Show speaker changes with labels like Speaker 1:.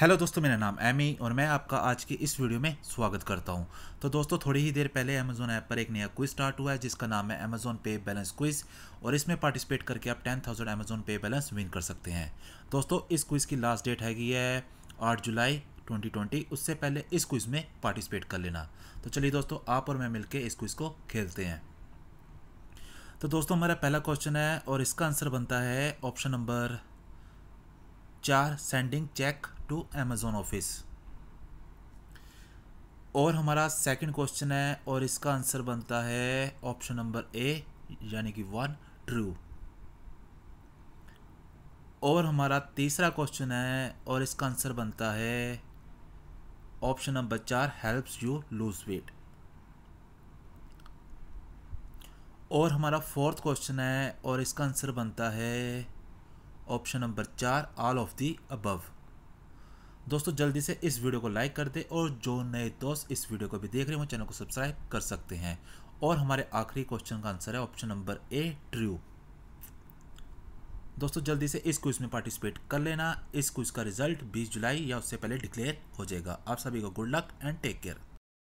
Speaker 1: hello दोस्तों मेरा नाम एमी और मैं आपका आज के इस वीडियो में स्वागत करता हूं तो दोस्तों थोड़ी ही देर पहले अमेज़ोन ऐप पर एक नया क्विज स्टार्ट हुआ है जिसका नाम है अमेज़ोन पे बैलेंस क्विज और इसमें पार्टिसिपेट करके आप ten thousand Amazon Pay balance win कर सकते हैं दोस्तों इस क्विज़ की लास्ट डेट हैगी है आठ जुलाई ट्वेंटी उससे पहले इस क्विज़ में पार्टिसिपेट कर लेना तो चलिए दोस्तों आप और मैं मिलकर इस क्विज़ को खेलते हैं तो दोस्तों हमारा पहला क्वेश्चन है और इसका आंसर बनता है ऑप्शन नंबर चार sending cheque to Amazon office और हमारा सेकंड क्वेश्चन है और इसका आंसर बनता है ऑप्शन नंबर ए यानी कि वन ट्रू और हमारा तीसरा क्वेश्चन है और इसका आंसर बनता है ऑप्शन नंबर चार हेल्प्स यू लूज वेट और हमारा फोर्थ क्वेश्चन है और इसका आंसर बनता है ऑप्शन नंबर चार ऑल ऑफ दी अबव दोस्तों जल्दी से इस वीडियो को लाइक कर दे और जो नए दोस्त इस वीडियो को भी देख रहे हैं वो चैनल को सब्सक्राइब कर सकते हैं और हमारे आखिरी क्वेश्चन का आंसर है ऑप्शन नंबर ए ट्रू दोस्तों जल्दी से इस क्विज में पार्टिसिपेट कर लेना इस क्विज का रिजल्ट 20 जुलाई या उससे पहले डिक्लेयर हो जाएगा आप सभी को good luck and take care